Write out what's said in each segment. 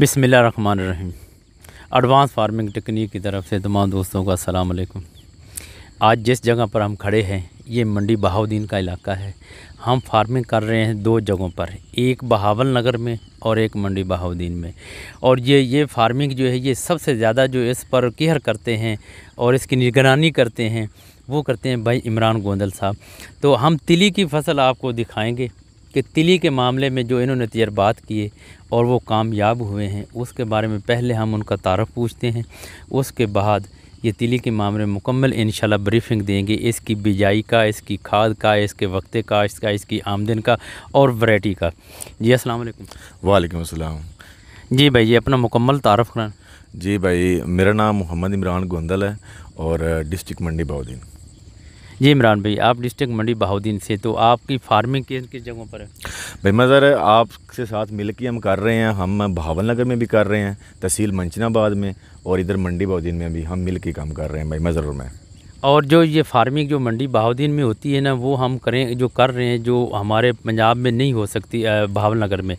बिसमीम advance farming technique की तरफ से तमाम दोस्तों का असलम आज जिस जगह पर हम खड़े हैं ये मंडी बहाउद्दीन का इलाका है हम फार्मिंग कर रहे हैं दो जगहों पर एक बहावल नगर में और एक मंडी बहाउद्दीन में और ये ये फार्मिंग जो है ये सबसे ज़्यादा जो इस पर केयर करते हैं और इसकी निगरानी करते हैं वो करते हैं भाई इमरान गोंदल साहब तो हम तिली की फसल आपको दिखाएँगे कि तिली के मामले में जो इन्होंने तजर्बात किए और वो कामयाब हुए हैं उसके बारे में पहले हम उनका तारफ़ पूछते हैं उसके बाद ये तिली के मामले में मुकम्मल इन ब्रीफिंग देंगे इसकी बिजाई का इसकी खाद का इसके वक्ते का इसका इसकी आमदन का और वैरायटी का जी असल वालेकुम अस्सलाम जी भाई ये अपना मुकम्मल तारफ़ करान जी भाई मेरा नाम मोहम्मद इमरान गोंदल है और डिस्ट्रिक्ट मंडी बाउद्दीन जी इमरान भाई आप डिस्ट्रिक्ट मंडी बहाउद्दीन से तो आपकी फार्मिंग किस किस जगहों पर है भाई मज़र आपके साथ मिल के हम कर रहे हैं हम भावल नगर में भी कर रहे हैं तहसील मंचनाबाद में और इधर मंडी बहाउद्दीन में भी हम मिल के काम कर रहे हैं भाई मज़र में और जो ये फार्मिंग जो मंडी बहाउद्दीन में होती है ना वो हम करें जो कर रहे हैं जो हमारे पंजाब में नहीं हो सकती भावल नगर में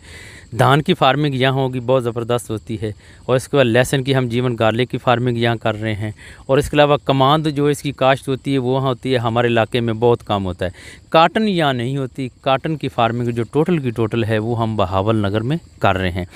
धान की फार्मिंग यहाँ होगी बहुत ज़बरदस्त होती है और इसके बाद लहसन की हम जीवन गार्लिक की फार्मिंग यहाँ कर रहे हैं और इसके अलावा कमांद जो इसकी काश्त होती है वो वहाँ होती है हमारे इलाके में बहुत कम होता है काटन यहाँ नहीं होती काटन की फार्मिंग जो टोटल की टोटल है वो हम बहावल नगर में कर रहे हैं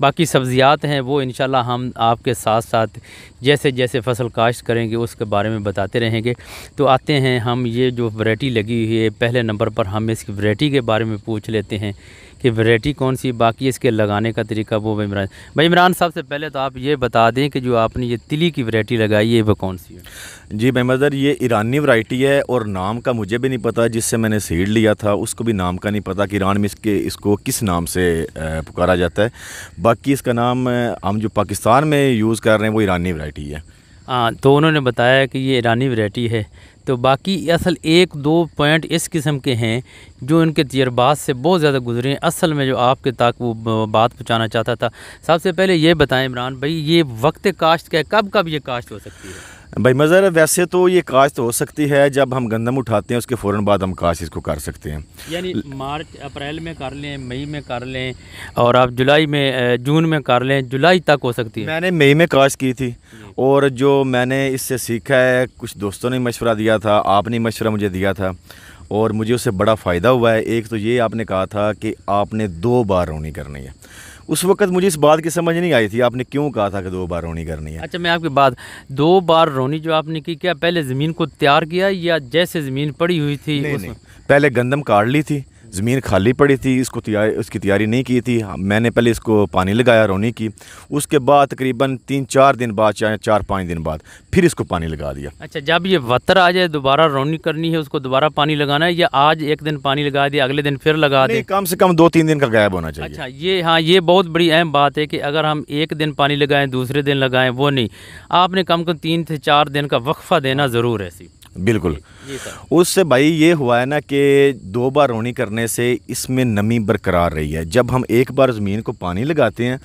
बाकी सब्ज़ियात हैं वो इन हम आपके साथ साथ जैसे जैसे फसल काश्त करेंगे उसके बारे में बताते रहेंगे तो आते हैं हम ये जो वरायटी लगी हुई है पहले नंबर पर हम इसकी वरायटी के बारे में पूछ लेते हैं कि वैरायटी कौन सी बाकी इसके लगाने का तरीका वो भाई इमरान भाई इमरान साहब से पहले तो आप ये बता दें कि जो आपने ये तिली की वैरायटी लगाई है वो कौन सी है जी मदर ये ईरानी वैरायटी है और नाम का मुझे भी नहीं पता जिससे मैंने सीड लिया था उसको भी नाम का नहीं पता कि ईरान में इसके इसको किस नाम से पुकारा जाता है बाकी इसका नाम हम जो पाकिस्तान में यूज़ कर रहे हैं वो ईरानी वैरायटी है हाँ तो उन्होंने बताया कि ये ईरानी वैरायटी है तो बाकी असल एक दो पॉइंट इस किस्म के हैं जो इनके तजर्बात से बहुत ज़्यादा गुजरे हैं असल में जो आपके तक वो बात पहुँचाना चाहता था सबसे पहले ये बताएं इमरान भाई ये वक्त काश्त का है कब कब ये काश्त हो सकती है भाई मज़र वैसे तो ये काश्त हो सकती है जब हम गंदम उठाते हैं उसके फ़ौर बाद हम काश्त इसको कर सकते हैं यानी मार्च अप्रैल में कर लें मई में कर लें और आप जुलाई में जून में कर लें जुलाई तक हो सकती है मैंने मई में काश्त की थी और जो मैंने इससे सीखा है कुछ दोस्तों ने मशवरा दिया था आपने मशवरा मुझे दिया था और मुझे उससे बड़ा फ़ायदा हुआ है एक तो ये आपने कहा था कि आपने दो बार रोनी करनी है उस वक्त मुझे इस बात की समझ नहीं आई थी आपने क्यों कहा था कि दो बार रोनी करनी है अच्छा मैं आपकी बात दो बार रोनी जो आपने की क्या पहले ज़मीन को तैयार किया या जैसे ज़मीन पड़ी हुई थी नहीं, नहीं, पहले गंदम काट ली थी ज़मीन खाली पड़ी थी इसको तैयारी उसकी तैयारी नहीं की थी मैंने पहले इसको पानी लगाया रोनी की उसके बाद तकरीबन तीन चार दिन बाद चाहे चार पाँच दिन बाद फिर इसको पानी लगा दिया अच्छा जब ये वतर आ जाए दोबारा रोनी करनी है उसको दोबारा पानी लगाना है या आज एक दिन पानी लगा दिया अगले दिन फिर लगा दें कम से कम दो तीन दिन का गायब होना चाहिए अच्छा ये हाँ ये बहुत बड़ी अहम बात है कि अगर हम एक दिन पानी लगाएँ दूसरे दिन लगाएँ वो नहीं आपने कम कम तीन से चार दिन का वक्फा देना ज़रूर है बिल्कुल उससे भाई ये हुआ है ना कि दो बार रोनी करने से इसमें नमी बरकरार रही है जब हम एक बार ज़मीन को पानी लगाते हैं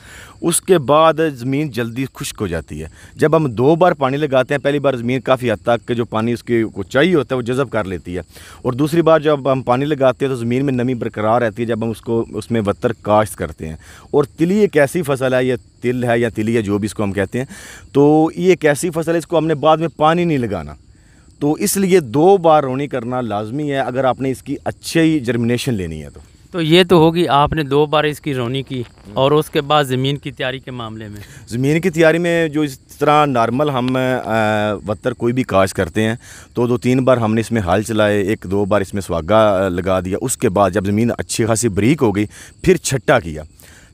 उसके बाद ज़मीन जल्दी खुश्क हो जाती है जब हम दो बार पानी लगाते हैं पहली बार ज़मीन काफ़ी हद तक जो पानी उसके को चाहिए होता है वो जज़ब कर लेती है और दूसरी बार जब हम पानी लगाते हैं तो ज़मीन में नमी बरकरार रहती है जब हम उसको उसमें बत्तर काश्त करते हैं और तिली एक ऐसी फसल है या तिल है या तिली है जो भी इसको हम कहते हैं तो ये एक ऐसी फसल है इसको हमने बाद में पानी नहीं लगाना तो इसलिए दो बार रोनी करना लाजमी है अगर आपने इसकी अच्छी जर्मिनेशन लेनी है तो तो ये तो होगी आपने दो बार इसकी रोनी की और उसके बाद ज़मीन की तैयारी के मामले में ज़मीन की तैयारी में जो इस तरह नॉर्मल हम बदतर कोई भी काश करते हैं तो दो तीन बार हमने इसमें हाल चलाए एक दो बार इसमें सुहागा लगा दिया उसके बाद जब ज़मीन अच्छी खासी ब्रीक हो गई फिर छट्टा किया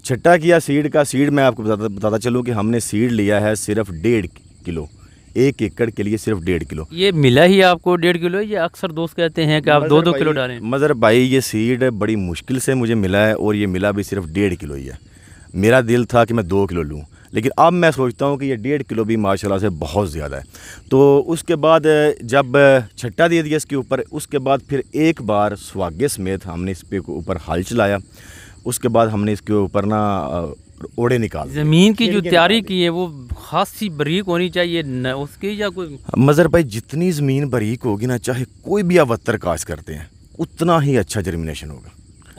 छट्टा किया सीड का सीड मैं आपको बताता बताता चलूँ कि हमने सीड लिया है सिर्फ डेढ़ किलो एक एकड़ के लिए सिर्फ डेढ़ किलो ये मिला ही आपको डेढ़ किलो ये अक्सर दोस्त कहते हैं कि आप दो दो किलो डालें मज़र भाई ये सीड बड़ी मुश्किल से मुझे मिला है और ये मिला भी सिर्फ डेढ़ किलो ही है मेरा दिल था कि मैं दो किलो लूँ लेकिन अब मैं सोचता हूँ कि ये डेढ़ किलो भी माशाल्लाह से बहुत ज़्यादा है तो उसके बाद जब छट्टा दे दिया इसके ऊपर उसके बाद फिर एक बार स्वागत समेत हमने इस पे ऊपर हल चलाया उसके बाद हमने इसके ऊपर ना ओड़े निकाल ज़मीन की जो तैयारी की है वो खासी बरीक होनी चाहिए न उसकी या कोई मज़र भाई जितनी ज़मीन बरीक होगी ना चाहे कोई भी आप वत्तर काश करते हैं उतना ही अच्छा जर्मिनेशन होगा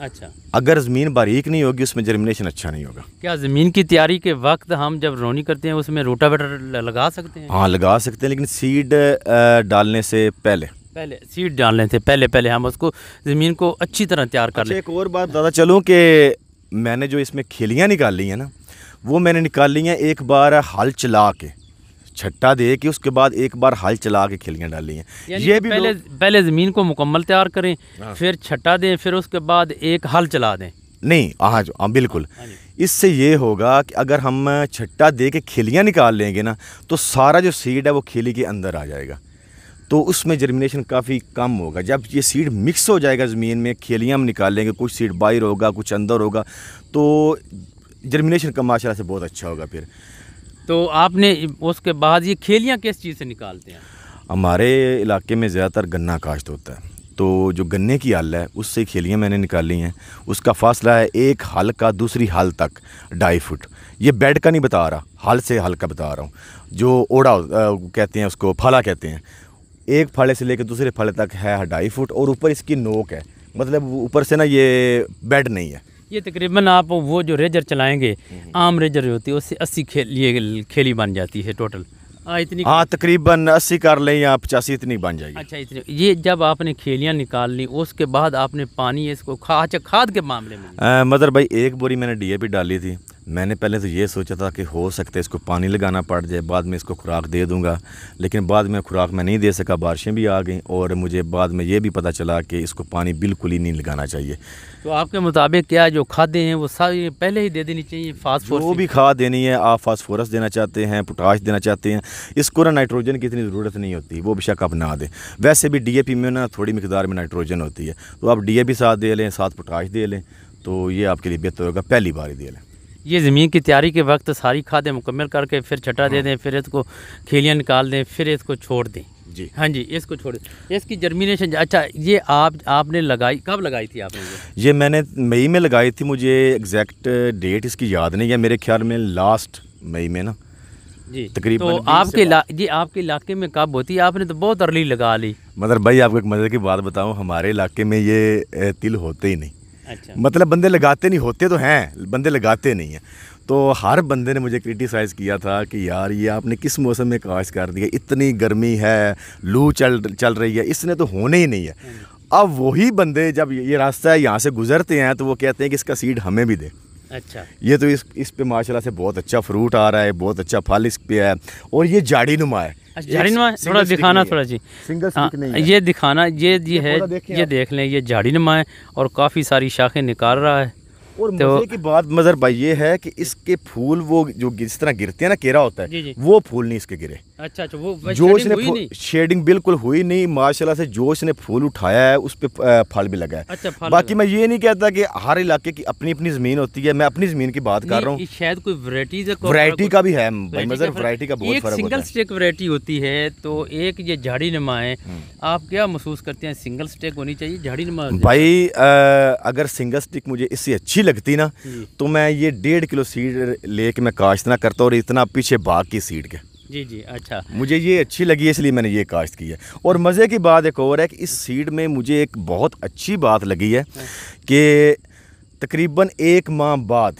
अच्छा अगर ज़मीन बारीक नहीं होगी उसमें जर्मिनेशन अच्छा नहीं होगा क्या ज़मीन की तैयारी के वक्त हम जब रोनी करते हैं उसमें रोटावेटर लगा सकते हैं हाँ लगा सकते हैं लेकिन सीड डालने से पहले पहले सीड डालने से पहले पहले हम उसको ज़मीन को अच्छी तरह तैयार कर अच्छा, लें एक और बात दादा चलूँ कि मैंने जो इसमें खेलियाँ निकाल ली हैं ना वो मैंने निकाल ली हैं एक बार हल चला के छट्टा दे के उसके बाद एक बार हल चला के खिलियाँ डाली हैं ये भी पहले पहले ज़मीन को मुकम्मल तैयार करें हाँ। फिर छट्टा दें फिर उसके बाद एक हल चला दें नहीं हाँ जो हाँ बिल्कुल हाँ इससे ये होगा कि अगर हम छट्टा दे के खिलियाँ निकाल लेंगे ना तो सारा जो सीड है वो खिली के अंदर आ जाएगा तो उसमें जर्मिनेशन काफ़ी कम होगा जब ये सीड मिक्स हो जाएगा ज़मीन में खेलियाँ हम निकालेंगे कुछ सीड बाहर होगा कुछ अंदर होगा तो जर्मिनेशन का माशा से बहुत अच्छा होगा फिर तो आपने उसके बाद ये खेलियाँ किस चीज़ से निकालते हैं हमारे इलाके में ज़्यादातर गन्ना काश्त होता है तो जो गन्ने की हल है उससे खेलियाँ मैंने निकाली हैं उसका फासला है एक हल का दूसरी हल तक ढाई फुट ये बेड का नहीं बता रहा हल से हल का बता रहा हूँ जो ओड़ा कहते हैं उसको फला कहते हैं एक फाड़े से लेकर दूसरे फाड़े तक है हाँ, ढाई फुट और ऊपर इसकी नोक है मतलब ऊपर से ना ये बेड नहीं है ये तकरीबन आप वो जो रेजर चलाएंगे हम्म। आम रेजर जो होती है उससे अस्सी खेल ये खेली बन जाती है टोटल आ, इतनी हाँ तकरीबन अस्सी कर लें या पचासी इतनी बन जाएगी अच्छा इतनी ये जब आपने खेलियाँ निकाल ली उसके बाद आपने पानी इसको खा अच्छा खाद के मामले में मदर भाई एक बोरी मैंने डीएपी डाली थी मैंने पहले तो ये सोचा था कि हो सकता है इसको पानी लगाना पड़ जाए बाद में इसको खुराक दे दूँगा लेकिन बाद में खुराक मैं नहीं दे सका बारिशें भी आ गई और मुझे बाद में ये भी पता चला कि इसको पानी बिल्कुल ही नहीं लगाना चाहिए तो आपके मुताबिक क्या जो खादें हैं वो सारी पहले ही दे देनी चाहिए फास्फोरस वो भी खाद देनी है आप फास्फोरस देना चाहते हैं पोटाश देना चाहते हैं इसको ना नाइट्रोजन की इतनी ज़रूरत नहीं होती वो बेशक आप ना दें वैसे भी डी में ना थोड़ी मकदार में नाइट्रोजन होती है तो आप डी साथ दे लें साथ पोटाश दे लें तो ये आपके लिए बेहतर होगा पहली बार ही दे लें ये ज़मीन की तैयारी के वक्त सारी खादें मुकम्मल करके फिर छटा दे हाँ। दें फिर इसको खेलियाँ निकाल दें फिर इसको छोड़ दें जी हाँ जी इसको छोड़ इसकी जर्मिनेशन अच्छा ये आप आपने लगाई कब लगाई थी आपने ये, मैंने मई में लगाई थी मुझे एग्जैक्ट डेट इसकी याद नहीं है मेरे ख्याल में लास्ट मई में ना जी तकरीबन तो आपके ला, जी आपके इलाके में कब होती है आपने तो बहुत अर्ली लगा ली मतलब भाई आपको एक मज़े की बात बताऊँ हमारे इलाके में ये तिल होते ही नहीं अच्छा मतलब बंदे लगाते नहीं होते तो हैं बंदे लगाते नहीं हैं तो हर बंदे ने मुझे क्रिटिसाइज़ किया था कि यार ये आपने किस मौसम में काश कर दिया इतनी गर्मी है लू चल चल रही है इसने तो होने ही नहीं है हाँ अब वही बंदे जब ये रास्ता है यहाँ से गुजरते हैं तो वो कहते हैं कि इसका सीड हमें भी दे अच्छा ये तो इस इस पे माशाल्लाह से बहुत अच्छा फ्रूट आ रहा है बहुत अच्छा फल इस पे है और ये जाड़ी नुमा है झाड़ी नुमा थोड़ा दिखाना थोड़ा जी सिंगल हाँ, नहीं ये दिखाना ये ये है ये देख लें ये झाड़ी नुमा है और काफ़ी सारी शाखें निकाल रहा है और तो मजे की बात मज़र भाई ये है कि इसके फूल वो जो जिस तरह गिरते हैं ना केरा होता है वो फूल नहीं इसके गिरे अच्छा अच्छा वो जोश ने शेडिंग बिल्कुल हुई नहीं माशाल्लाह से जोश ने फूल उठाया है उस पर फल भी लगा है अच्छा बाकी मैं ये नहीं कहता कि हर इलाके की अपनी अपनी जमीन होती है मैं अपनी जमीन की बात कर रहा हूँ शायद कोई वरायटी का भी है वरायटी का बहुत फर्क सिंगल स्टेक वरायटी होती है तो एक ये झाड़ी नुमा है हम्म। आप क्या महसूस करते हैं सिंगल स्टेक होनी चाहिए झाड़ी नुमा भाई अगर सिंगल स्टिक मुझे इससे अच्छी लगती ना तो मैं ये डेढ़ किलो सीड लेके मैं काश्त ना करता और इतना पीछे बाग की सीड के जी जी अच्छा मुझे ये अच्छी लगी है इसलिए मैंने ये काश्त की है और मज़े की बात एक और है कि इस सीड में मुझे एक बहुत अच्छी बात लगी है हाँ। कि तकरीबन एक माह बाद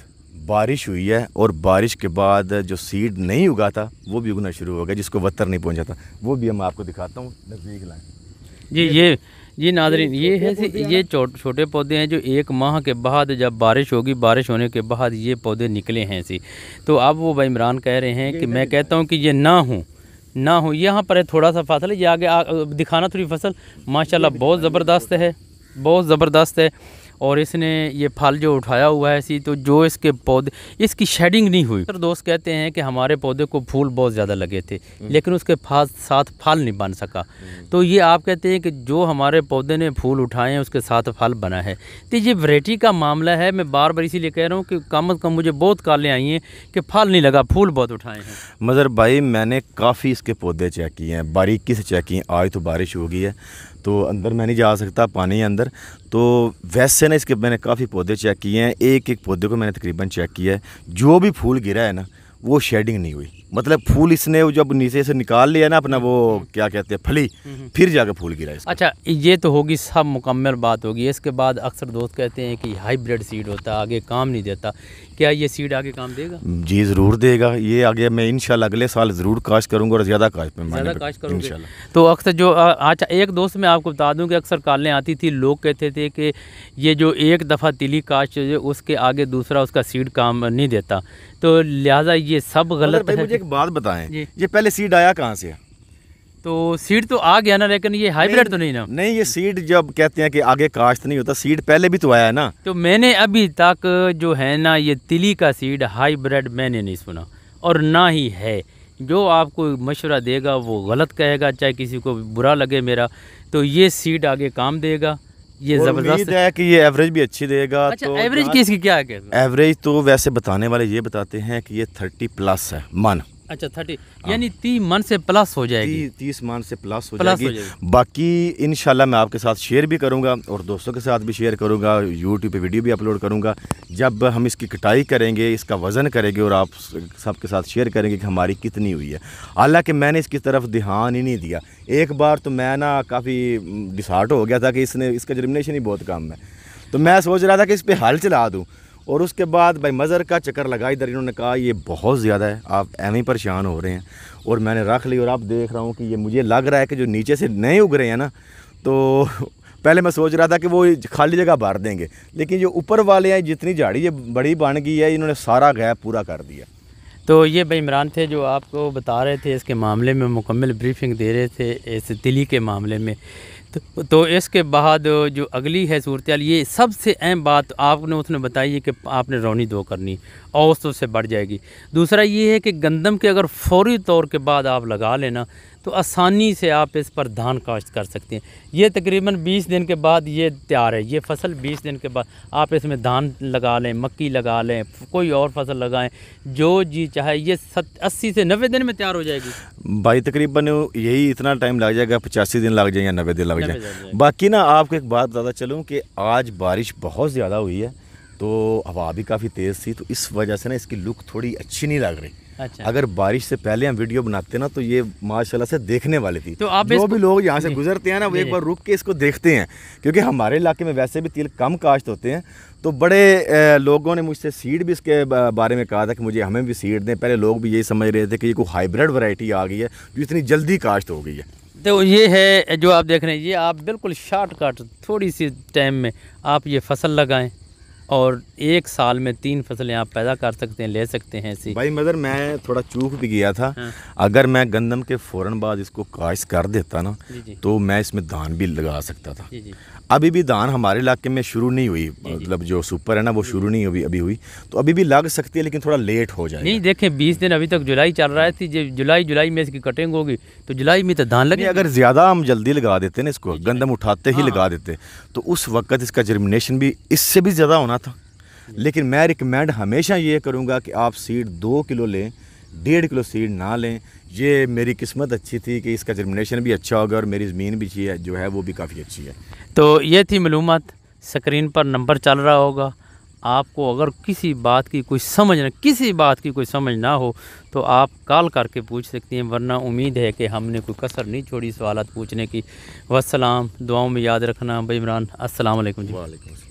बारिश हुई है और बारिश के बाद जो सीड नहीं उगा था वो भी उगना शुरू हो गया जिसको वत्तर नहीं पहुंचा था वो भी हम आपको दिखाता हूँ नज़दीक लाएँ जी ये, ये जी नादरीन ये है ये छोटे पौधे हैं जो एक माह के बाद जब बारिश होगी बारिश होने के बाद ये पौधे निकले हैं ऐसे तो अब वो भाई इमरान कह रहे हैं कि मैं कहता हूँ कि ये ना हूँ ना हो यहाँ पर है थोड़ा सा फसल ये आगे दिखाना थोड़ी फसल माशाल्लाह बहुत ज़बरदस्त है बहुत ज़बरदस्त है और इसने ये फल जो उठाया हुआ है इसी तो जो इसके पौधे इसकी शेडिंग नहीं हुई दोस्त कहते हैं कि हमारे पौधे को फूल बहुत ज़्यादा लगे थे हम्म। लेकिन उसके साथ फल नहीं बन सका हम्म। तो ये आप कहते हैं कि जो हमारे पौधे ने फूल उठाए हैं उसके साथ फल बना है तो ये वरायटी का मामला है मैं बार बार इसीलिए कह रहा हूँ कि कम अज़ कम मुझे बहुत कालें आई हैं कि फल नहीं लगा फूल बहुत उठाए हैं मगर भाई मैंने काफ़ी इसके पौधे चेक किए हैं बारीकी से चेक किए आज तो बारिश हो गई है तो अंदर मैं नहीं जा सकता पानी अंदर तो वैसे ना इसके मैंने काफ़ी पौधे चेक किए हैं एक एक पौधे को मैंने तकरीबन चेक किया है जो भी फूल गिरा है ना वो शेडिंग नहीं हुई मतलब फूल इसने जब नीचे से निकाल लिया ना अपना वो हम्म, हम्म। क्या कहते हैं फली हम्म, फिर जाके फूल गिरा इसका। अच्छा ये तो होगी सब मुकम्मल बात होगी इसके बाद अक्सर दोस्त कहते हैं कि हाइब्रिड सीड होता है आगे काम नहीं देता क्या ये सीड आगे काम देगा जी ज़रूर देगा ये आगे मैं इनशाला अगले साल ज़रूर काश्त करूँगा और ज़्यादा काश में ज़्यादा काश करूँगा तो अक्सर जो अच्छा एक दोस्त मैं आपको बता दूँ कि अक्सर कालें आती थी लोग कहते थे कि ये जो एक दफ़ा तिली काश्त उसके आगे दूसरा उसका सीड काम नहीं देता तो लिहाजा ये सब मतलब गलत है एक बात बताएं ये पहले सीड आया कहाँ से तो सीड तो आ गया ना लेकिन ये हाइब्रिड तो नहीं ना नहीं ये सीड जब कहते हैं कि आगे काश्त नहीं होता सीड पहले भी तो आया है ना तो मैंने अभी तक जो है ना ये तिली का सीड हाइब्रिड मैंने नहीं सुना और ना ही है जो आपको मशवरा देगा वो गलत कहेगा चाहे किसी को बुरा लगे मेरा तो ये सीड आगे काम देगा ये जबरदस्त है कि ये एवरेज भी अच्छी देगा अच्छा, तो एवरेज की इसकी क्या है एवरेज तो वैसे बताने वाले ये बताते हैं कि ये थर्टी प्लस है मन अच्छा थर्टी हाँ। यानी तीस मन से प्लस हो जाएगी ती, तीस मन से प्लस हो प्लस जाएगी, हो जाएगी। बाकी इन मैं आपके साथ शेयर भी करूँगा और दोस्तों के साथ भी शेयर करूँगा यूट्यूब पर वीडियो भी अपलोड करूँगा जब हम इसकी कटाई करेंगे इसका वज़न करेंगे और आप सबके साथ शेयर करेंगे कि हमारी कितनी हुई है हालाँकि मैंने इसकी तरफ ध्यान ही नहीं दिया एक बार तो मैं ना काफ़ी डिसहार्ट हो गया था कि इसने इसका जर्मिनेशन ही बहुत कम है तो मैं सोच रहा था कि इस पर हल चला दूँ और उसके बाद भाई मज़र का चक्कर लगा इधर इन्होंने कहा ये बहुत ज़्यादा है आप ही परेशान हो रहे हैं और मैंने रख ली और आप देख रहा हूँ कि ये मुझे लग रहा है कि जो नीचे से नए उग रहे हैं ना तो पहले मैं सोच रहा था कि वो खाली जगह भर देंगे लेकिन जो ऊपर वाले हैं जितनी झाड़ी ये बड़ी बन गई है इन्होंने सारा गैप पूरा कर दिया तो ये भाई इमरान थे जो आपको बता रहे थे इसके मामले में मुकम्मल ब्रीफिंग दे रहे थे इस दिल्ली के मामले में तो, तो इसके बाद जो अगली है सूरत ये सबसे अहम बात आपने उसने बताई है कि आपने रोनी दो करनी औसतों से बढ़ जाएगी दूसरा ये है कि गंदम के अगर फौरी तौर के बाद आप लगा लेना तो आसानी से आप इस पर धान काश्त कर सकते हैं ये तकरीबन 20 दिन के बाद ये तैयार है ये फसल 20 दिन के बाद आप इसमें धान लगा लें मक्की लगा लें कोई और फसल लगाएं जो जी चाहे ये सत अस्सी से नबे दिन में तैयार हो जाएगी भाई तकरीबन यही इतना टाइम लग जाएगा पचासी दिन लग जाए या नबे दिन लग जाए बाकी ना आपको एक बात बता चलूँ कि आज बारिश बहुत ज़्यादा हुई है तो हवा भी काफ़ी तेज़ थी तो इस वजह से ना इसकी लुक थोड़ी अच्छी नहीं लग रही अच्छा। अगर बारिश से पहले हम वीडियो बनाते ना तो ये माशाल्लाह से देखने वाली थी तो आप जो भी लोग यहाँ से गुजरते हैं ना वो एक बार रुक के इसको देखते हैं क्योंकि हमारे इलाके में वैसे भी तिल कम काश्त होते हैं तो बड़े लोगों ने मुझसे सीड भी इसके बारे में कहा था कि मुझे हमें भी सीड दें पहले लोग भी यही समझ रहे थे कि ये कोई हाइब्रिड वैरायटी आ गई है जो इतनी जल्दी काश्त हो गई है तो ये है जो आप देख रहे हैं ये आप बिल्कुल शॉर्टकट थोड़ी सी टाइम में आप ये फसल लगाएं और एक साल में तीन फसलें आप पैदा कर सकते हैं ले सकते हैं ऐसी भाई मदर मैं थोड़ा चूक भी गया था हाँ। अगर मैं गंदम के फौरन बाद इसको काश कर देता ना जी जी। तो मैं इसमें धान भी लगा सकता था जी जी। अभी भी धान हमारे इलाके में शुरू नहीं हुई मतलब जो सुपर है ना वो शुरू नहीं हुई अभी हुई तो अभी भी लग सकती है लेकिन थोड़ा लेट हो जाए नहीं देखें बीस दिन अभी तक जुलाई चल रहा है जब जुलाई जुलाई में इसकी कटिंग होगी तो जुलाई में तो धान लगे अगर ज़्यादा हम जल्दी लगा देते ना इसको गंदम उठाते ही हाँ। लगा देते तो उस वक्त इसका जर्मिनेशन भी इससे भी ज़्यादा होना था लेकिन मैं रिकमेंड हमेशा ये करूँगा कि आप सीड दो किलो लें डेढ़ किलो सीड ना लें ये मेरी किस्मत अच्छी थी कि इसका जर्मिनेशन भी अच्छा होगा और मेरी ज़मीन भी चाहिए जो है वो भी काफ़ी अच्छी है तो ये थी मलूमत स्क्रीन पर नंबर चल रहा होगा आपको अगर किसी बात की कोई समझ ना किसी बात की कोई समझ ना हो तो आप कॉल करके पूछ सकती हैं वरना उम्मीद है कि हमने कोई कसर नहीं छोड़ी सवालत पूछने की वसलाम दुआओं में याद रखना भाई इमरान असलम जी